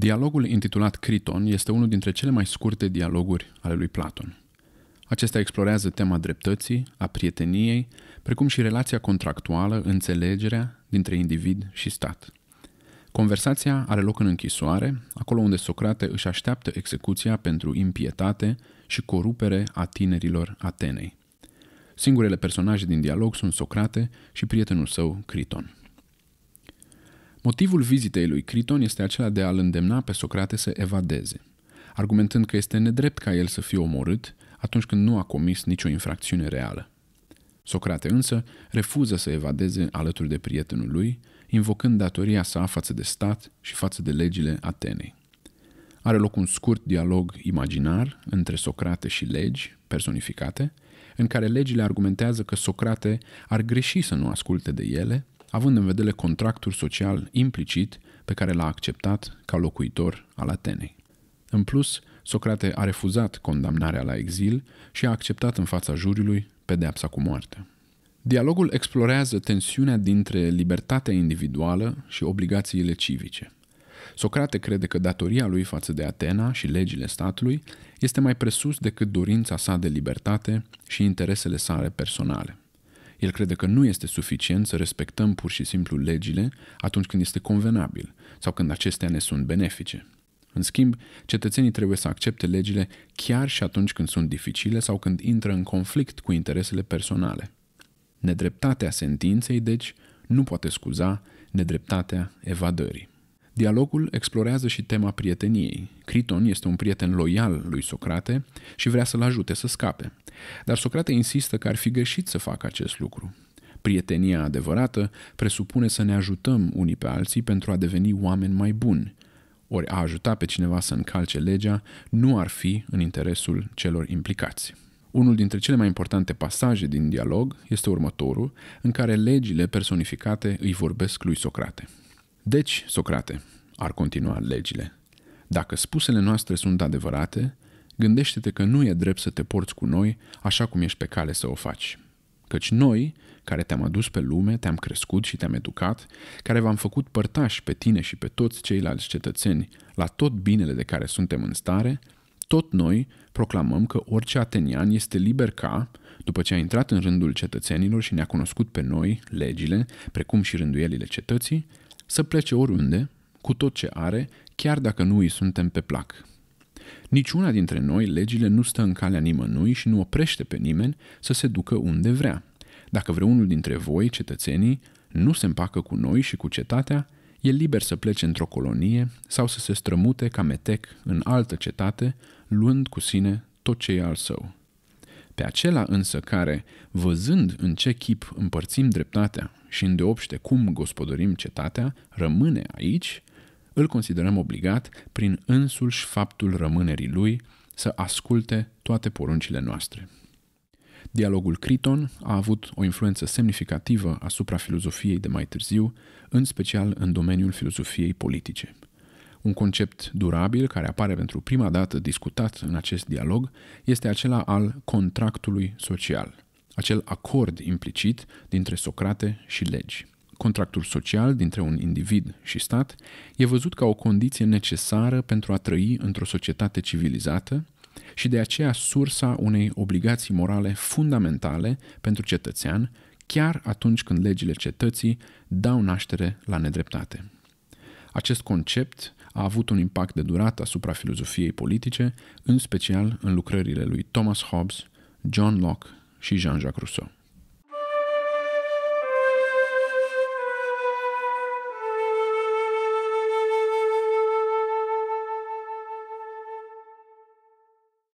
Dialogul intitulat Criton este unul dintre cele mai scurte dialoguri ale lui Platon. Acesta explorează tema dreptății, a prieteniei, precum și relația contractuală, înțelegerea dintre individ și stat. Conversația are loc în închisoare, acolo unde Socrate își așteaptă execuția pentru impietate și corupere a tinerilor Atenei. Singurele personaje din dialog sunt Socrate și prietenul său Criton. Motivul vizitei lui Criton este acela de a-l îndemna pe Socrate să evadeze, argumentând că este nedrept ca el să fie omorât atunci când nu a comis nicio infracțiune reală. Socrate însă refuză să evadeze alături de prietenul lui, invocând datoria sa față de stat și față de legile Atenei. Are loc un scurt dialog imaginar între Socrate și legi personificate, în care legile argumentează că Socrate ar greși să nu asculte de ele având în vedere contractul social implicit pe care l-a acceptat ca locuitor al Atenei. În plus, Socrate a refuzat condamnarea la exil și a acceptat în fața juriului pedeapsa cu moartea. Dialogul explorează tensiunea dintre libertatea individuală și obligațiile civice. Socrate crede că datoria lui față de Atena și legile statului este mai presus decât dorința sa de libertate și interesele sale personale. El crede că nu este suficient să respectăm pur și simplu legile atunci când este convenabil sau când acestea ne sunt benefice. În schimb, cetățenii trebuie să accepte legile chiar și atunci când sunt dificile sau când intră în conflict cu interesele personale. Nedreptatea sentinței, deci, nu poate scuza nedreptatea evadării. Dialogul explorează și tema prieteniei. Criton este un prieten loial lui Socrate și vrea să-l ajute să scape. Dar Socrate insistă că ar fi greșit să facă acest lucru. Prietenia adevărată presupune să ne ajutăm unii pe alții pentru a deveni oameni mai buni. Ori a ajuta pe cineva să încalce legea nu ar fi în interesul celor implicați. Unul dintre cele mai importante pasaje din dialog este următorul, în care legile personificate îi vorbesc lui Socrate. Deci, Socrate, ar continua legile. Dacă spusele noastre sunt adevărate, gândește-te că nu e drept să te porți cu noi așa cum ești pe cale să o faci. Căci noi, care te-am adus pe lume, te-am crescut și te-am educat, care v-am făcut părtași pe tine și pe toți ceilalți cetățeni la tot binele de care suntem în stare, tot noi proclamăm că orice atenian este liber ca, după ce a intrat în rândul cetățenilor și ne-a cunoscut pe noi legile, precum și rânduielile cetății, să plece oriunde, cu tot ce are, chiar dacă nu îi suntem pe plac. Niciuna dintre noi, legile nu stă în calea nimănui și nu oprește pe nimeni să se ducă unde vrea. Dacă vreunul dintre voi, cetățenii, nu se împacă cu noi și cu cetatea, e liber să plece într-o colonie sau să se strămute ca metec în altă cetate, luând cu sine tot ce e al său. Pe acela însă care, văzând în ce chip împărțim dreptatea și îndeopște cum gospodărim cetatea, rămâne aici, îl considerăm obligat, prin însuși faptul rămânerii lui, să asculte toate poruncile noastre. Dialogul Criton a avut o influență semnificativă asupra filozofiei de mai târziu, în special în domeniul filozofiei politice. Un concept durabil care apare pentru prima dată discutat în acest dialog este acela al contractului social, acel acord implicit dintre Socrate și legi contractul social dintre un individ și stat e văzut ca o condiție necesară pentru a trăi într-o societate civilizată și de aceea sursa unei obligații morale fundamentale pentru cetățean, chiar atunci când legile cetății dau naștere la nedreptate. Acest concept a avut un impact de durată asupra filozofiei politice, în special în lucrările lui Thomas Hobbes, John Locke și Jean-Jacques Rousseau.